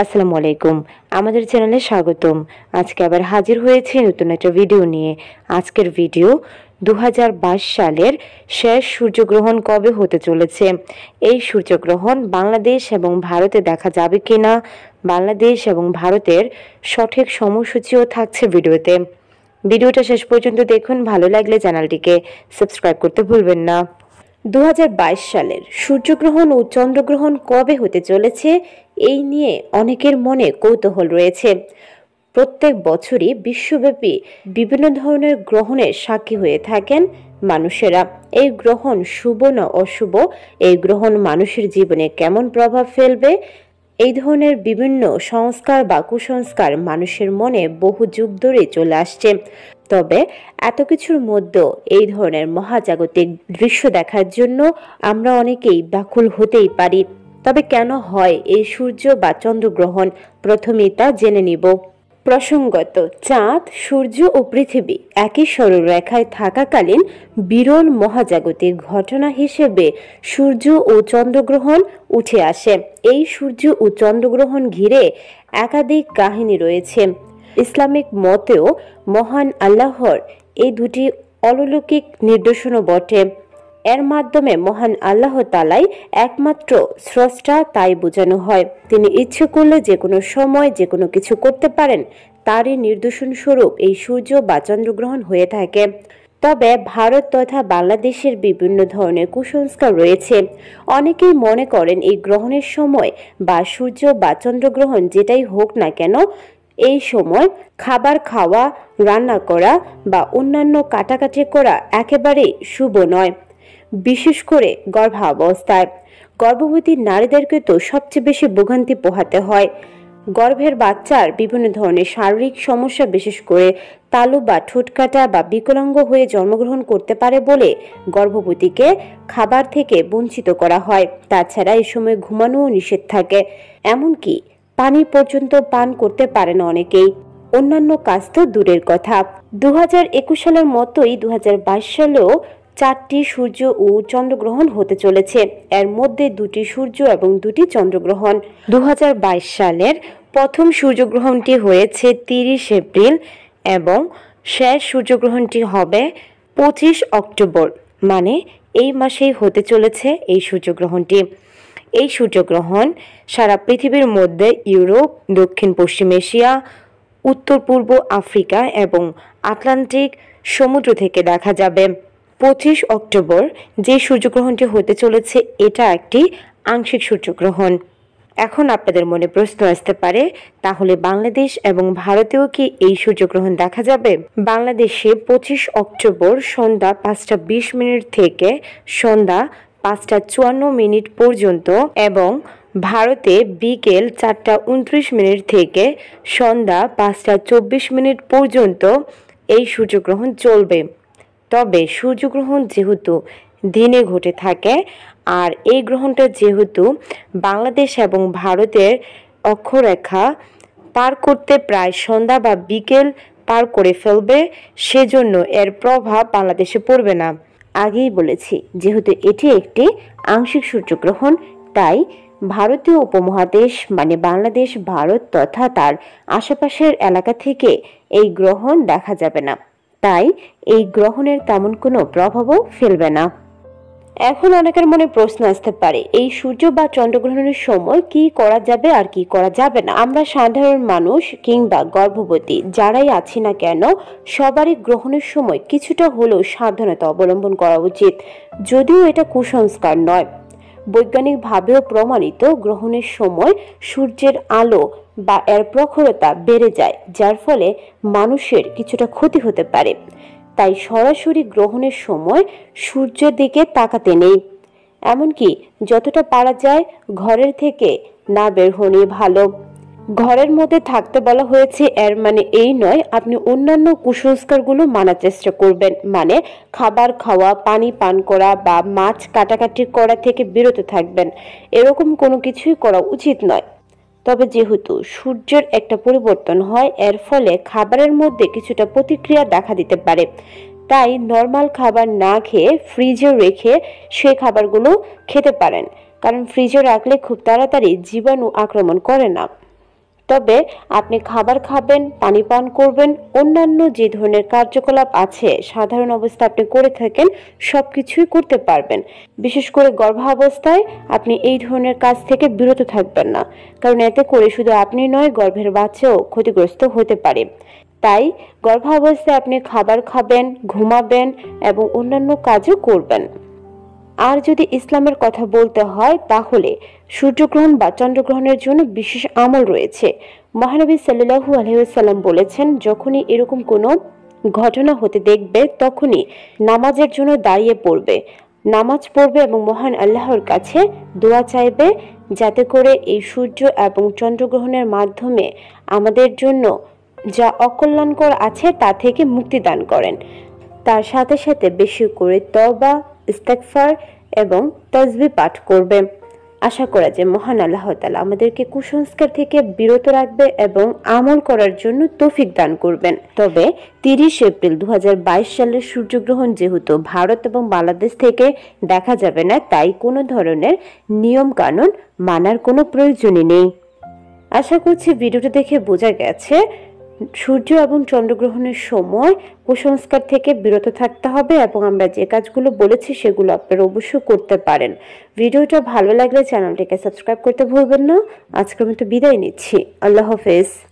আসসালামু আলাইকুম আমাদের চ্যানেলে স্বাগতম আজকে আবার হাজির হয়েছি নতুন একটা ভিডিও নিয়ে আজকের ভিডিও দু সালের শেষ সূর্যগ্রহণ কবে হতে চলেছে এই সূর্যগ্রহণ বাংলাদেশ এবং ভারতে দেখা যাবে কি না বাংলাদেশ এবং ভারতের সঠিক সময়সূচিও থাকছে ভিডিওতে ভিডিওটা শেষ পর্যন্ত দেখুন ভালো লাগলে চ্যানেলটিকে সাবস্ক্রাইব করতে ভুলবেন না দু সালের সূর্যগ্রহণ ও চন্দ্রগ্রহণ কবে হতে চলেছে এই নিয়ে অনেকের মনে কৌতূহল রয়েছে প্রত্যেক বছরই বিশ্বব্যাপী বিভিন্ন ধরনের গ্রহণের সাক্ষী হয়ে থাকেন মানুষেরা এই গ্রহণ শুভ না অশুভ এই গ্রহণ মানুষের জীবনে কেমন প্রভাব ফেলবে এই ধরনের বিভিন্ন সংস্কার বা কুসংস্কার মানুষের মনে বহু যুগ ধরে চলে আসছে তবে এত কিছুর মধ্যেও এই ধরনের মহাজাগতিক দৃশ্য দেখার জন্য আমরা অনেকেই ব্যাকুল হতেই পারি তবে কেন হয় এই সূর্য বা চন্দ্রগ্রহণ প্রথমেই তা জেনে নিব প্রসঙ্গত চাঁদ সূর্য ও পৃথিবী একই সরলরেখায় থাকাকালীন বিরল মহাজাগতিক ঘটনা হিসেবে সূর্য ও চন্দ্রগ্রহণ উঠে আসে এই সূর্য ও চন্দ্রগ্রহণ ঘিরে একাধিক কাহিনী রয়েছে ইসলামিক মতেও মহান আল্লাহর এই দুটি অলৌকিক নির্দেশনও বটে এর মাধ্যমে মহান আল্লাহ তালাই একমাত্র স্রষ্টা তাই বোঝানো হয় তিনি ইচ্ছে করলে যে কোনো সময় যে কোনো কিছু করতে পারেন তারই নির্দূষণ স্বরূপ এই সূর্য বা চন্দ্রগ্রহণ হয়ে থাকে তবে ভারত তথা বাংলাদেশের বিভিন্ন ধরনের কুসংস্কার রয়েছে অনেকেই মনে করেন এই গ্রহণের সময় বা সূর্য বা চন্দ্রগ্রহণ যেটাই হোক না কেন এই সময় খাবার খাওয়া রান্না করা বা অন্যান্য কাটাকাটি করা একেবারেই শুভ নয় বিশেষ করে গর্ভাবস্থায় গর্ভবতী নারীদেরকে তো সবচেয়ে বেশি ভোগান্তি পোহাতে হয় গর্ভের বাচ্চার বিভিন্ন ধরনের শারীরিক সমস্যা বিশেষ করে তালু বা ঠোঁট কাটা বা বিকলাঙ্গ হয়ে জন্মগ্রহণ করতে পারে বলে গর্ভবতীকে খাবার থেকে বঞ্চিত করা হয় তাছাড়া এই সময় ঘুমানোও নিষেধ থাকে এমনকি পানি পর্যন্ত পান করতে পারে না অনেকেই অন্যান্য কাজ তো দূরের কথা দু সালের মতোই দু সালেও চারটি সূর্য ও চন্দ্রগ্রহণ হতে চলেছে এর মধ্যে দুটি সূর্য এবং দুটি চন্দ্রগ্রহণ দু সালের প্রথম সূর্যগ্রহণটি হয়েছে তিরিশ এপ্রিল এবং শেষ সূর্যগ্রহণটি হবে পঁচিশ অক্টোবর মানে এই মাসেই হতে চলেছে এই সূর্যগ্রহণটি এই সূর্যগ্রহণ সারা পৃথিবীর মধ্যে ইউরোপ দক্ষিণ পশ্চিম এশিয়া উত্তর পূর্ব আফ্রিকা এবং আটলান্টিক সমুদ্র থেকে দেখা যাবে পঁচিশ অক্টোবর যে সূর্যগ্রহণটি হতে চলেছে এটা একটি আংশিক সূর্যগ্রহণ এখন আপনাদের মনে প্রশ্ন আসতে পারে তাহলে বাংলাদেশ এবং ভারতেও কি এই সূর্যগ্রহণ দেখা যাবে বাংলাদেশে পঁচিশ অক্টোবর সন্ধ্যা পাঁচটা বিশ মিনিট থেকে সন্ধ্যা পাঁচটা চুয়ান্ন মিনিট পর্যন্ত এবং ভারতে বিকেল চারটা উনত্রিশ মিনিট থেকে সন্ধ্যা পাঁচটা চব্বিশ মিনিট পর্যন্ত এই সূর্যগ্রহণ চলবে তবে সূর্যগ্রহণ যেহেতু দিনে ঘটে থাকে আর এই গ্রহণটা যেহেতু বাংলাদেশ এবং ভারতের অক্ষরেখা পার করতে প্রায় সন্ধ্যা বা বিকেল পার করে ফেলবে সেজন্য এর প্রভাব বাংলাদেশে পড়বে না আগেই বলেছি যেহেতু এটি একটি আংশিক সূর্যগ্রহণ তাই ভারতীয় উপমহাদেশ মানে বাংলাদেশ ভারত তথা তার আশেপাশের এলাকা থেকে এই গ্রহণ দেখা যাবে না তাই এই গ্রহণের তেমন কোনো প্রভাবও ফেলবে না এখন অনেকের মনে প্রশ্ন আসতে পারে এই সূর্য বা চন্দ্রগ্রহণের সময় কি করা যাবে আর কি করা যাবে না আমরা সাধারণ মানুষ কিংবা গর্ভবতী যারাই আছি না কেন সবারই গ্রহণের সময় কিছুটা হলেও সাবধানতা অবলম্বন করা উচিত যদিও এটা কুসংস্কার নয় বৈজ্ঞানিকভাবেও প্রমাণিত গ্রহণের সময় সূর্যের আলো বা এর প্রখরতা বেড়ে যায় যার ফলে মানুষের কিছুটা ক্ষতি হতে পারে তাই সরাসরি গ্রহণের সময় সূর্যের দিকে তাকাতে নেই এমনকি যতটা পারা যায় ঘরের থেকে না বের হনই ভালো ঘরের মধ্যে থাকতে বলা হয়েছে এর মানে এই নয় আপনি অন্যান্য কুসংস্কারগুলো মানার চেষ্টা করবেন মানে খাবার খাওয়া পানি পান করা বা মাছ কাটাকাটি করা থেকে বিরত থাকবেন এরকম কোনো কিছুই করা উচিত নয় তবে যেহেতু সূর্যের একটা পরিবর্তন হয় এর ফলে খাবারের মধ্যে কিছুটা প্রতিক্রিয়া দেখা দিতে পারে তাই নর্মাল খাবার না খেয়ে ফ্রিজে রেখে সে খাবারগুলো খেতে পারেন কারণ ফ্রিজে রাখলে খুব তাড়াতাড়ি জীবাণু আক্রমণ করে না তবে আপনি খাবার খাবেন পানি পান করবেন অন্যান্য যে ধরনের কার্যকলাপ আছে সাধারণ অবস্থা আপনি করে থাকেন সব কিছুই করতে পারবেন বিশেষ করে গর্ভাবস্থায় আপনি এই ধরনের কাজ থেকে বিরত থাকবেন না কারণ এতে করে শুধু আপনি নয় গর্ভের বাচ্চাও ক্ষতিগ্রস্ত হতে পারে তাই গর্ভাবস্থায় আপনি খাবার খাবেন ঘুমাবেন এবং অন্যান্য কাজও করবেন আর যদি ইসলামের কথা বলতে হয় তাহলে সূর্যগ্রহণ বা চন্দ্রগ্রহণের জন্য বিশেষ আমল রয়েছে মহানবী সাল্লু আলহিউসাল্লাম বলেছেন যখনই এরকম কোনো ঘটনা হতে দেখবে তখনই নামাজের জন্য দাঁড়িয়ে পড়বে নামাজ পড়বে এবং মহান আল্লাহর কাছে দোয়া চাইবে যাতে করে এই সূর্য এবং চন্দ্রগ্রহণের মাধ্যমে আমাদের জন্য যা অকল্যাণকর আছে তা থেকে মুক্তি দান করেন তার সাথে সাথে বেশি করে তবা ইস্তেকফার এবং তসবি পাঠ করবে আশা করা যে মহান আল্লাহ তালা আমাদেরকে কুসংস্কার থেকে বিরত রাখবে এবং আমল করার জন্য তৌফিক দান করবেন তবে তিরিশ এপ্রিল দু সালের সূর্যগ্রহণ যেহেতু ভারত এবং বাংলাদেশ থেকে দেখা যাবে না তাই কোনো ধরনের নিয়ম কানুন মানার কোনো প্রয়োজনই নেই আশা করছি ভিডিওটা দেখে বোঝা গেছে সূর্য এবং চন্দ্রগ্রহণের সময় কুসংস্কার থেকে বিরত থাকতে হবে এবং আমরা যে কাজগুলো বলেছি সেগুলো আপনারা অবশ্যই করতে পারেন ভিডিওটা ভালো লাগলে চ্যানেলটিকে সাবস্ক্রাইব করতে ভুলবেন না আজকের মতো বিদায় নিচ্ছি আল্লাহ হাফেজ